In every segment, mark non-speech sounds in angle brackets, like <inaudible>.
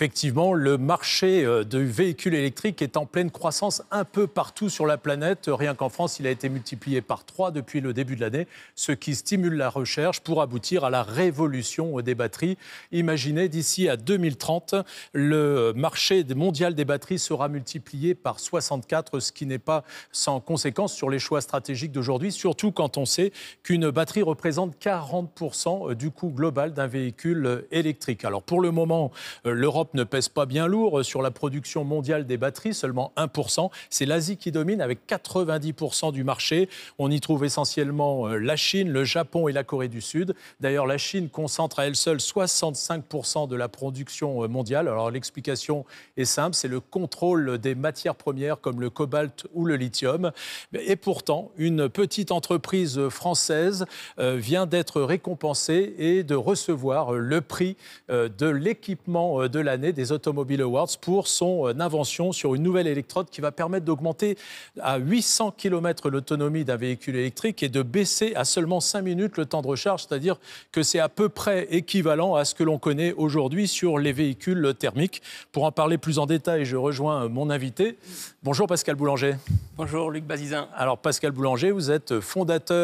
Effectivement, le marché euh, de véhicules électriques est en pleine croissance un peu partout sur la planète. Rien qu'en France, il a été multiplié par 3 depuis le début de l'année, ce qui stimule la recherche pour aboutir à la révolution des batteries. Imaginez, d'ici à 2030, le marché mondial des batteries sera multiplié par 64, ce qui n'est pas sans conséquence sur les choix stratégiques d'aujourd'hui, surtout quand on sait qu'une batterie représente 40% euh, du coût global d'un véhicule euh, électrique. Alors pour le moment, l'Europe ne pèse pas bien lourd euh, sur la production mondiale des batteries, seulement 1%. C'est l'Asie qui domine avec 90% du marché. On y trouve essentiellement euh, la Chine, le Japon et la Corée du Sud. D'ailleurs, la Chine concentre à elle seule 65% de la production euh, mondiale. Alors l'explication est simple, c'est le contrôle des matières premières comme le cobalt ou le lithium. Et pourtant, une petite entreprise française vient d'être récompensée et de recevoir le prix de l'équipement de la des Automobile Awards pour son euh, invention sur une nouvelle électrode qui va permettre d'augmenter à 800 km l'autonomie d'un véhicule électrique et de baisser à seulement 5 minutes le temps de recharge, c'est-à-dire que c'est à peu près équivalent à ce que l'on connaît aujourd'hui sur les véhicules thermiques. Pour en parler plus en détail, je rejoins euh, mon invité. Bonjour Pascal Boulanger. Bonjour Luc Bazizin. Alors Pascal Boulanger, vous êtes euh, fondateur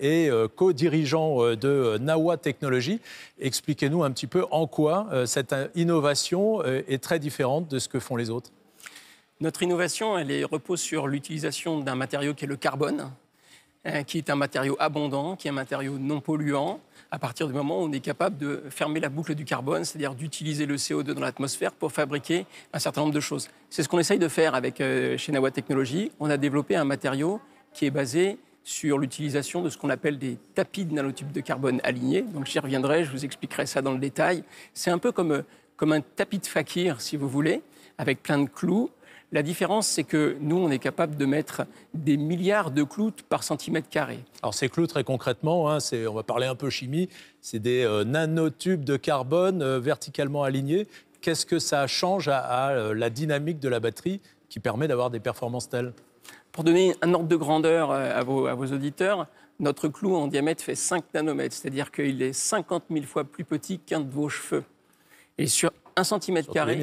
et co-dirigeant de Nawa Technologies. Expliquez-nous un petit peu en quoi cette innovation euh, est très différente de ce que font les autres Notre innovation, elle repose sur l'utilisation d'un matériau qui est le carbone, hein, qui est un matériau abondant, qui est un matériau non polluant, à partir du moment où on est capable de fermer la boucle du carbone, c'est-à-dire d'utiliser le CO2 dans l'atmosphère pour fabriquer un certain nombre de choses. C'est ce qu'on essaye de faire avec euh, chez Nawa Technologies. On a développé un matériau qui est basé sur l'utilisation de ce qu'on appelle des tapis de nanotubes de carbone alignés. Donc j'y reviendrai, je vous expliquerai ça dans le détail. C'est un peu comme euh, comme un tapis de fakir, si vous voulez, avec plein de clous. La différence, c'est que nous, on est capable de mettre des milliards de clous par centimètre carré. Alors ces clous, très concrètement, hein, on va parler un peu chimie, c'est des euh, nanotubes de carbone euh, verticalement alignés. Qu'est-ce que ça change à, euh, la dynamique de la batterie qui permet d'avoir des performances telles Pour donner un ordre de grandeur à vos, à vos auditeurs, notre clou en diamètre fait 5 nanomètres, c'est-à-dire qu'il est 50 000 fois plus petit qu'un de vos cheveux. Et sur 1 cm carré.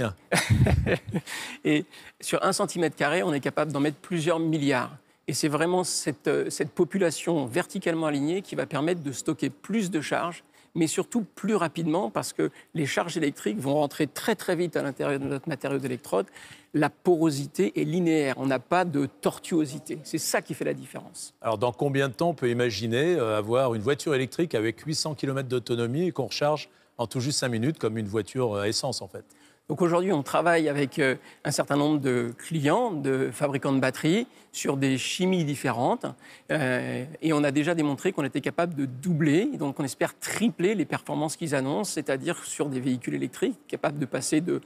<laughs> et sur 1 cm carré, on est capable d'en mettre plusieurs milliards. Et c'est vraiment cette, euh, cette population verticalement alignée qui va permettre de stocker plus de charges mais surtout plus rapidement parce que les charges électriques vont rentrer très très vite à l'intérieur de notre matériau d'électrode. La porosité est linéaire, on n'a pas de tortuosité. C'est ça qui fait la différence. Alors dans combien de temps on peut imaginer euh, avoir une voiture électrique avec 800 km d'autonomie et qu'on recharge en tout juste cinq minutes, comme une voiture à euh, essence en fait. Donc aujourd'hui, on travaille avec euh, un certain nombre de clients, de fabricants de batteries, sur des chimies différentes. Euh, et on a déjà démontré qu'on était capable de doubler, donc on espère tripler les performances qu'ils annoncent, c'est-à-dire sur des véhicules électriques, capables de passer de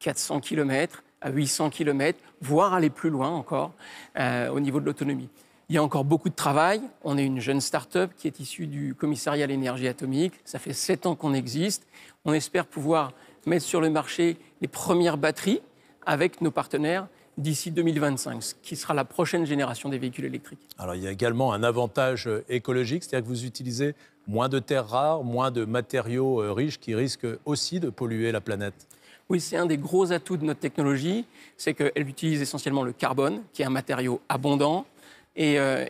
400 km à 800 km, voire aller plus loin encore au niveau de l'autonomie. Il y a encore beaucoup de travail. On est une jeune start-up qui est issue du commissariat à l'énergie atomique. Ça fait sept ans qu'on existe. On espère pouvoir mettre sur le marché les premières batteries avec nos partenaires d'ici 2025, ce qui sera la prochaine génération des véhicules électriques. Alors il y a également un avantage euh, écologique, c'est-à-dire que vous utilisez moins de terres rares, moins de matériaux euh, riches qui risquent aussi de polluer la planète. Oui, c'est un des gros atouts de notre technologie, c'est qu'elle utilise essentiellement le carbone, qui est un matériau abondant, et, euh,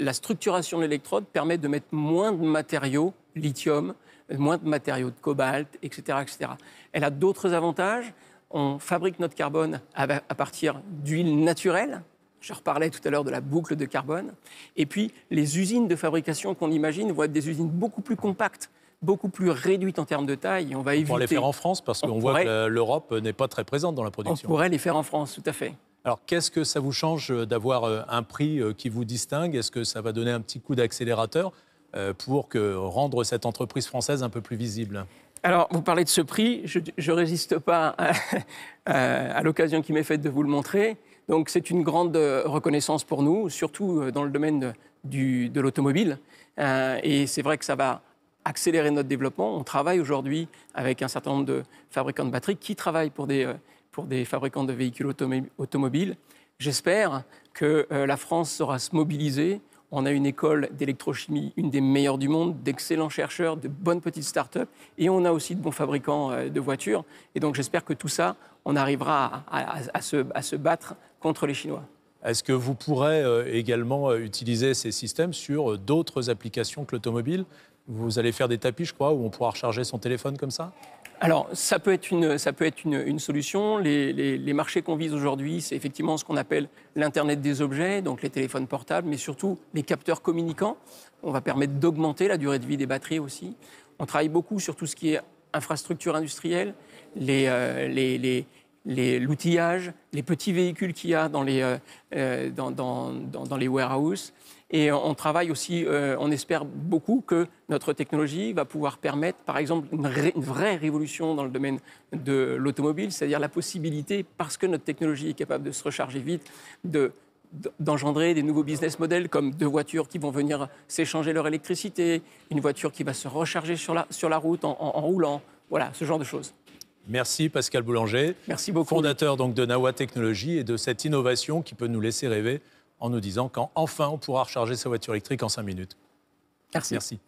la structuration de l'électrode permet de mettre moins de matériaux, lithium, euh, moins de matériaux de cobalt, etc. etc. Elle a d'autres avantages. On fabrique notre carbone à, partir d'huile naturelle, je reparlais tout à l'heure de la boucle de carbone. Et puis, les usines de fabrication qu'on imagine vont être des usines beaucoup plus compactes, beaucoup plus réduites en termes de taille. on va éviter. On les faire en France parce qu'on voit que l'Europe n'est pas très présente dans la production. On pourrait les faire en France, tout à fait. Alors, qu'est-ce que ça vous change euh, d'avoir euh, un prix euh, qui vous distingue Est-ce que ça va donner un petit coup d'accélérateur pour que, rendre cette entreprise française un peu plus visible alors, vous parlez de ce prix, je ne résiste pas <laughs> à, l'occasion qui m'est faite de vous le montrer. Donc, c'est une grande reconnaissance pour nous, surtout dans le domaine de, du, de l'automobile. et c'est vrai que ça va accélérer notre développement. On travaille aujourd'hui avec un certain nombre de fabricants de batteries qui travaillent pour des, pour des fabricants de véhicules automobiles. J'espère que euh, la France saura se mobiliser. On a une école d'électrochimie, une des meilleures du monde, d'excellents chercheurs, de bonnes petites start-up, et on a aussi de bons fabricants euh, de voitures. Et donc j'espère que tout ça, on arrivera à, se, à se battre contre les Chinois. Est-ce que vous pourrez euh, également utiliser ces systèmes sur d'autres applications que l'automobile Vous allez faire des tapis, je crois, où on pourra recharger son téléphone comme ça alors, ça peut être une, ça peut être une, solution. Les, marchés qu'on vise aujourd'hui, c'est effectivement ce qu'on appelle l'Internet des objets, donc les téléphones portables, mais surtout les capteurs communicants. On va permettre d'augmenter la durée de vie des batteries aussi. On travaille beaucoup sur tout ce qui est infrastructure industrielle, les, euh, les l'outillage, les, petits véhicules qu'il y a dans les, euh, euh, dans, les warehouses. Et euh, on travaille aussi, on espère beaucoup que notre technologie va pouvoir permettre, par exemple, une, vraie révolution dans le domaine de l'automobile, c'est-à-dire la possibilité, parce que notre technologie est capable de se recharger vite, de, d'engendrer des nouveaux business models comme deux voitures qui vont venir s'échanger leur électricité, une voiture qui va se recharger sur la, sur la route en roulant, voilà, ce genre de choses. Merci Pascal Boulanger. Merci Fondateur donc de Nawa Technologies et de cette innovation qui peut nous laisser rêver en nous disant quand enfin on pourra recharger sa voiture électrique en 5 minutes. Merci.